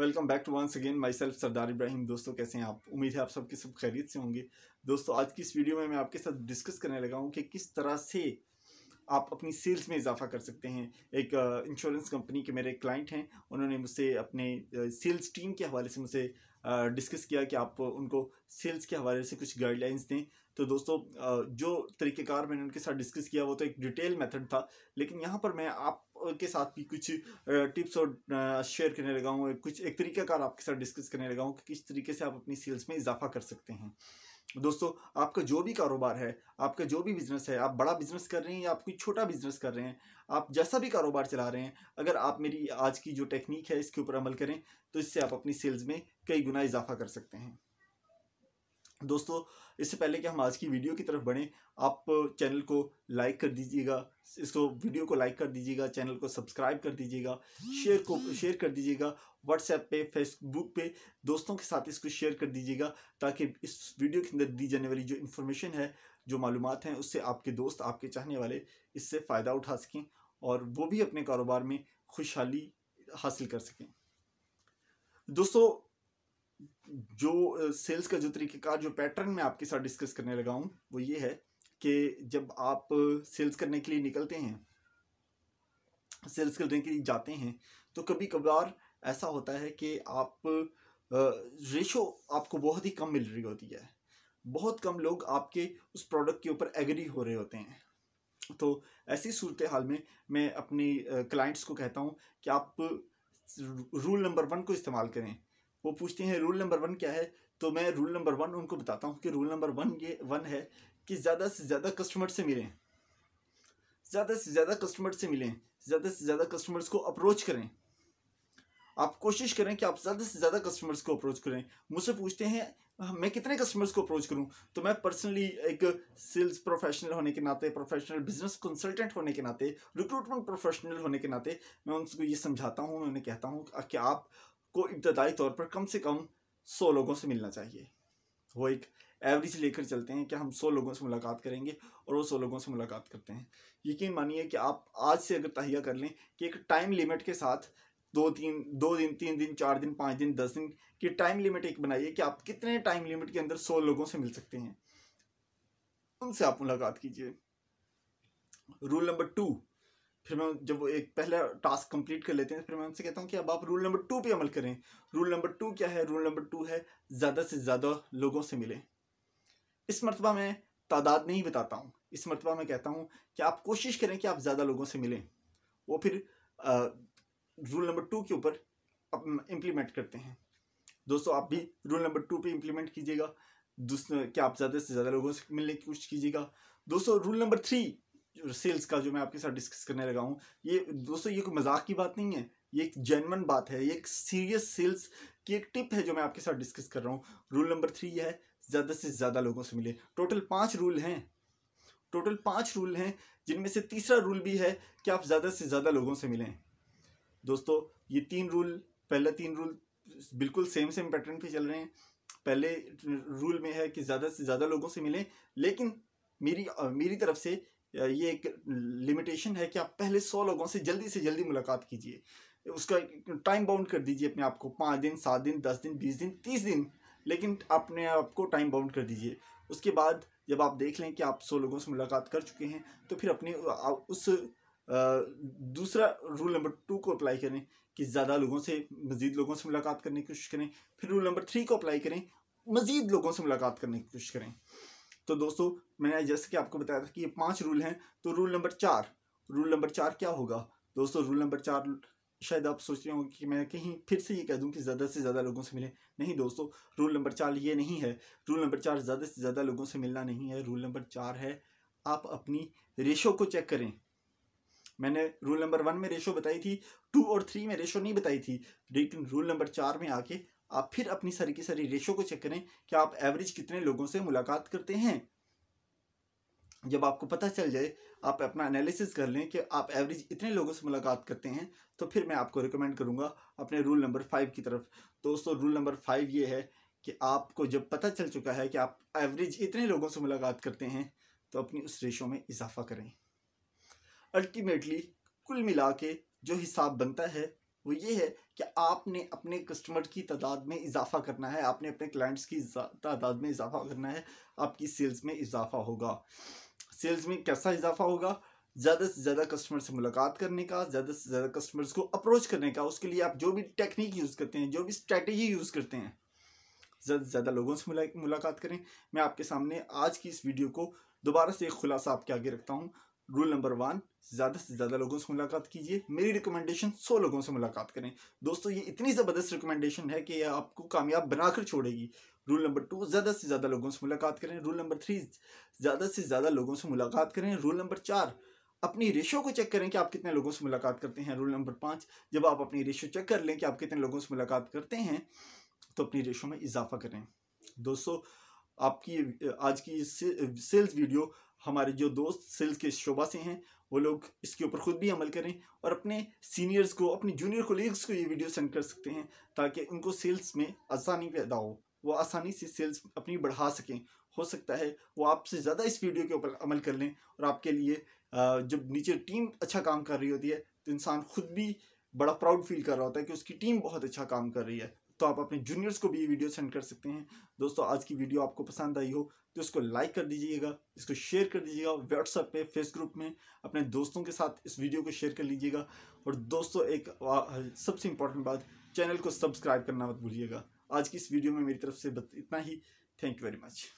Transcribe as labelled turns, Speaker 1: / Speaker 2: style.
Speaker 1: welcome back to once again myself Sardar Ibrahim दोस्तों कैसे हैं आप उम्मीद है आप सबके सब, सब खैरियत से होंगे दोस्तों आज की इस वीडियो में मैं आपके साथ डिस्कस करने लगा हूँ कि किस तरह से आप अपनी सेल्स में इजाफा कर सकते हैं एक इंश्योरेंस कंपनी के मेरे क्लाइंट हैं उन्होंने मुझसे अपने सेल्स टीम के हवाले से मुझसे डिस्कस किया कि आप उनको सेल्स के हवाले से कुछ गाइडलाइंस दें तो दोस्तों जो तरीक़ेकार मैंने उनके साथ डिस्कस किया वो तो एक डिटेल मेथड था लेकिन यहाँ पर मैं आप के साथ भी कुछ टिप्स और शेयर करने लगा हूँ कुछ एक तरीक़ाकार आपके साथ डिस्कस करने लगा हूँ कि किस तरीके से आप अपनी सेल्स में इजाफा कर सकते हैं दोस्तों आपका जो भी कारोबार है आपका जो भी बिज़नेस है आप बड़ा बिज़नेस कर रहे हैं या आप कोई छोटा बिज़नेस कर रहे हैं आप जैसा भी कारोबार चला रहे हैं अगर आप मेरी आज की जो टेक्निक है इसके ऊपर अमल करें तो इससे आप अपनी सेल्स में कई गुना इजाफा कर सकते हैं दोस्तों इससे पहले कि हम आज की वीडियो की तरफ बढ़ें आप चैनल को लाइक कर दीजिएगा इसको वीडियो को लाइक कर दीजिएगा चैनल को सब्सक्राइब कर दीजिएगा शेयर को शेयर कर दीजिएगा व्हाट्सएप पे फेसबुक पे दोस्तों के साथ इसको शेयर कर दीजिएगा ताकि इस वीडियो के अंदर दी जाने वाली जो इन्फॉर्मेशन है जो मालूम हैं उससे आपके दोस्त आपके चाहने वाले इससे फ़ायदा उठा सकें और वो भी अपने कारोबार में खुशहाली हासिल कर सकें दोस्तों जो सेल्स का जो तरीक़ेकार जो पैटर्न मैं आपके साथ डिस्कस करने लगा हूँ वो ये है कि जब आप सेल्स करने के लिए निकलते हैं सेल्स करने के लिए जाते हैं तो कभी कभार ऐसा होता है कि आप रेशो आपको बहुत ही कम मिल रही होती है बहुत कम लोग आपके उस प्रोडक्ट के ऊपर एग्री हो रहे होते हैं तो ऐसी सूरत हाल में मैं अपने क्लाइंट्स को कहता हूँ कि आप रूल नंबर वन को इस्तेमाल करें वो पूछते हैं रूल नंबर वन क्या है तो मैं रूल नंबर वन उनको बताता हूँ कि रूल नंबर वन ये वन है कि ज़्यादा से ज़्यादा कस्टमर से मिलें ज़्यादा से ज़्यादा कस्टमर से मिलें ज़्यादा से ज़्यादा कस्टमर्स को अप्रोच करें आप कोशिश करें कि आप ज़्यादा से ज़्यादा कस्टमर्स को अप्रोच करें मुझसे पूछते हैं मैं कितने कस्टमर्स को अप्रोच करूं तो मैं पर्सनली एक सेल्स प्रोफेशनल होने के नाते प्रोफेशनल बिजनेस कंसल्टेंट होने के नाते रिक्रूटमेंट प्रोफेशनल होने के नाते मैं उनको ये समझाता हूं मैं उन्हें कहता हूं कि आप को इब्तदाई तौर पर कम से कम सौ लोगों से मिलना चाहिए वो एक एवरेज लेकर चलते हैं कि हम सौ लोगों से मुलाकात करेंगे और वो सौ लोगों से मुलाकात करते हैं यकीन मानिए कि आप आज से अगर तहिया कर लें कि एक टाइम लिमिट के साथ दो तीन दो दिन तीन दिन चार दिन पाँच दिन दस दिन की टाइम लिमिट एक बनाइए कि आप कितने टाइम लिमिट के अंदर सौ लोगों से मिल सकते हैं उनसे आप मुलाकात कीजिए रूल नंबर टू फिर मैं जब वो एक पहला टास्क कंप्लीट कर लेते हैं फिर मैं उनसे कहता हूँ कि अब आप रूल नंबर टू पे अमल करें रूल नंबर टू क्या है रूल नंबर टू है ज़्यादा से ज़्यादा लोगों से मिलें इस मरतबा मैं तादाद नहीं बताता हूँ इस मरतबा मैं कहता हूँ कि आप कोशिश करें कि आप ज़्यादा लोगों से मिलें वो फिर आ, रूल नंबर टू के ऊपर इम्प्लीमेंट करते हैं दोस्तों आप भी रूल नंबर टू पर इम्प्लीमेंट कीजिएगा दूसरे क्या आप ज़्यादा से ज़्यादा लोगों से मिलने की कोशिश कीजिएगा दोस्तों रूल नंबर थ्री सेल्स का जो मैं आपके साथ डिस्कस करने लगा हूँ ये दोस्तों ये कोई मजाक की बात नहीं है ये एक जेनवन बात है ये एक सीरियस सेल्स की एक टिप है जो मैं आपके साथ डिस्कस कर रहा हूँ रूल नंबर थ्री है ज़्यादा से ज़्यादा लोगों से मिले टोटल पाँच रूल हैं टोटल पाँच रूल हैं जिनमें से तीसरा रूल भी है कि आप ज़्यादा से ज़्यादा लोगों से मिलें दोस्तों ये तीन रूल पहला तीन रूल बिल्कुल सेम सेम पैटर्न पे चल रहे हैं पहले रूल में है कि ज़्यादा से ज़्यादा लोगों से मिलें लेकिन मेरी मेरी तरफ से ये एक लिमिटेशन है कि आप पहले सौ लोगों से जल्दी से जल्दी मुलाकात कीजिए उसका टाइम बाउंड कर दीजिए अपने आप को पाँच दिन सात दिन दस दिन बीस दिन तीस दिन लेकिन अपने आप को टाइम बाउंड कर दीजिए उसके बाद जब आप देख लें कि आप सौ लोगों से मुलाकात कर चुके हैं तो फिर अपने उस दूसरा रूल नंबर टू को अप्लाई करें कि ज़्यादा लोगों से मज़ीद लोगों से मुलाकात करने की कोशिश करें फिर रूल नंबर थ्री को अप्लाई करें मज़ीद लोगों से मुलाकात करने की कोशिश करें तो दोस्तों मैंने जैसे कि आपको बताया था कि ये पांच रूल हैं तो रूल नंबर चार रूल नंबर चार क्या होगा दोस्तों रूल नंबर चार शायद आप सोच रहे होंगे कि मैं कहीं फिर से ये कह दूं कि ज़्यादा से ज़्यादा लोगों से मिलें नहीं दोस्तों रूल नंबर चार ये नहीं है रूल नंबर चार ज़्यादा से ज़्यादा लोगों से मिलना नहीं है रूल नंबर चार है आप अपनी रेशो को चेक करें मैंने रूल नंबर वन में रेशो बताई थी टू और थ्री में रेशो नहीं बताई थी लेकिन रूल नंबर चार में आके आप फिर अपनी सारी की सारी रेशो को चेक करें कि आप एवरेज कितने लोगों से मुलाकात करते हैं जब आपको पता चल जाए आप अपना एनालिसिस कर लें कि आप एवरेज इतने लोगों से मुलाकात करते हैं तो फिर मैं आपको रिकमेंड करूँगा अपने रूल नंबर फाइव की तरफ दोस्तों रूल नंबर फाइव ये है कि आपको जब पता चल चुका है कि आप एवरेज इतने लोगों से मुलाकात करते हैं तो अपनी उस रेशो में इजाफा करें अल्टीमेटली कुल मिला के जो हिसाब बनता है वो ये है कि आपने अपने कस्टमर की तादाद में इजाफा करना है आपने अपने क्लाइंट्स की तादाद में इजाफा करना है आपकी सेल्स में इजाफा होगा सेल्स में कैसा इजाफा होगा ज़्यादा से ज़्यादा कस्टमर से मुलाकात करने का ज़्यादा से ज़्यादा कस्टमर्स को अप्रोच करने का उसके लिए आप जो भी टेक्निक यूज़ करते हैं जो भी स्ट्रैटेजी यूज़ करते हैं ज़्यादा से ज़्यादा लोगों से मुलाकात करें मैं आपके सामने आज की इस वीडियो को दोबारा से एक खुलासा आपके आगे रखता हूँ रूल नंबर वन ज़्यादा से ज़्यादा लोगों से मुलाकात कीजिए मेरी रिकमेंडेशन सौ लोगों से मुलाकात करें दोस्तों ये इतनी ज़बरदस्त रिकमेंडेशन है कि यह आपको कामयाब बनाकर छोड़ेगी रूल नंबर टू ज़्यादा से ज़्यादा लोगों से मुलाकात करें रूल नंबर थ्री ज़्यादा से ज़्यादा लोगों से मुलाकात करें रूल नंबर चार अपनी रेशो को चेक करें कि आप कितने लोगों से मुलाकात करते हैं रूल नंबर पाँच जब आप अपनी रेशो चेक कर लें कि आप कितने लोगों से मुलाकात करते हैं तो अपनी रेशो में इजाफा करें दोस्तों आपकी आज की सेल्स वीडियो हमारे जो दोस्त सेल्स के शोबा से हैं वो लोग इसके ऊपर ख़ुद भी अमल करें और अपने सीनियर्स को अपने जूनियर कोलीग्स को ये वीडियो सेंड कर सकते हैं ताकि उनको सेल्स में आसानी पैदा हो वो आसानी से सेल्स अपनी बढ़ा सकें हो सकता है वो आपसे ज़्यादा इस वीडियो के ऊपर अमल कर लें और आपके लिए जब नीचे टीम अच्छा काम कर रही होती है तो इंसान खुद भी बड़ा प्राउड फील कर रहा होता है कि उसकी टीम बहुत अच्छा काम कर रही है तो आप अपने जूनियर्स को भी ये वीडियो सेंड कर सकते हैं दोस्तों आज की वीडियो आपको पसंद आई हो तो इसको लाइक कर दीजिएगा इसको शेयर कर दीजिएगा व्हाट्सएप पे फेस ग्रुप में अपने दोस्तों के साथ इस वीडियो को शेयर कर लीजिएगा और दोस्तों एक सबसे इंपॉर्टेंट बात चैनल को सब्सक्राइब करना मत भूलिएगा आज की इस वीडियो में मेरी तरफ से इतना ही थैंक यू वेरी मच